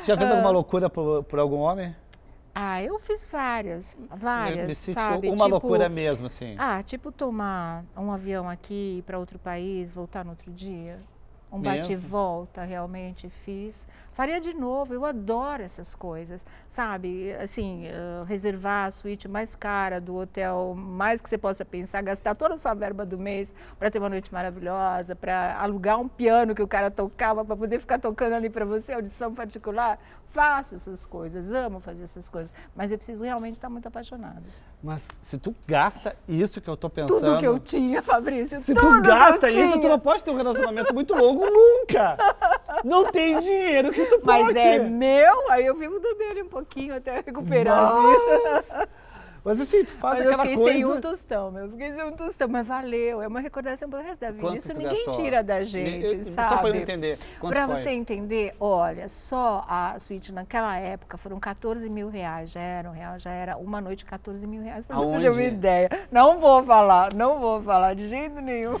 Você já fez alguma ah. loucura por, por algum homem? Ah, eu fiz várias, várias, me, me sabe? Uma tipo, loucura mesmo, assim. Ah, tipo tomar um avião aqui para outro país, voltar no outro dia um bate volta realmente fiz. Faria de novo, eu adoro essas coisas, sabe? Assim, uh, reservar a suíte mais cara do hotel, mais que você possa pensar, gastar toda a sua verba do mês para ter uma noite maravilhosa, para alugar um piano que o cara tocava para poder ficar tocando ali para você, audição particular. Faço essas coisas, amo fazer essas coisas, mas eu preciso realmente estar muito apaixonada. Mas se tu gasta isso que eu tô pensando... Tudo que eu tinha, Fabrício, Se tu gasta eu isso, tu não pode ter um relacionamento muito longo jogo nunca. Não tem dinheiro que suporte. Mas é meu, aí eu vivo do dele um pouquinho até recuperar. Mas... Mas assim, tu faz mas aquela coisa... eu fiquei sem um tostão, eu fiquei sem um tostão, mas valeu. É uma recordação pelo resto da vida. Quanto Isso ninguém gastou? tira da gente, eu, eu, sabe? Só para eu entender, quanto Para você entender, olha, só a suíte naquela época foram 14 mil reais, já era, um real, já era uma noite 14 mil reais, para você ter uma ideia. Não vou falar, não vou falar de jeito nenhum.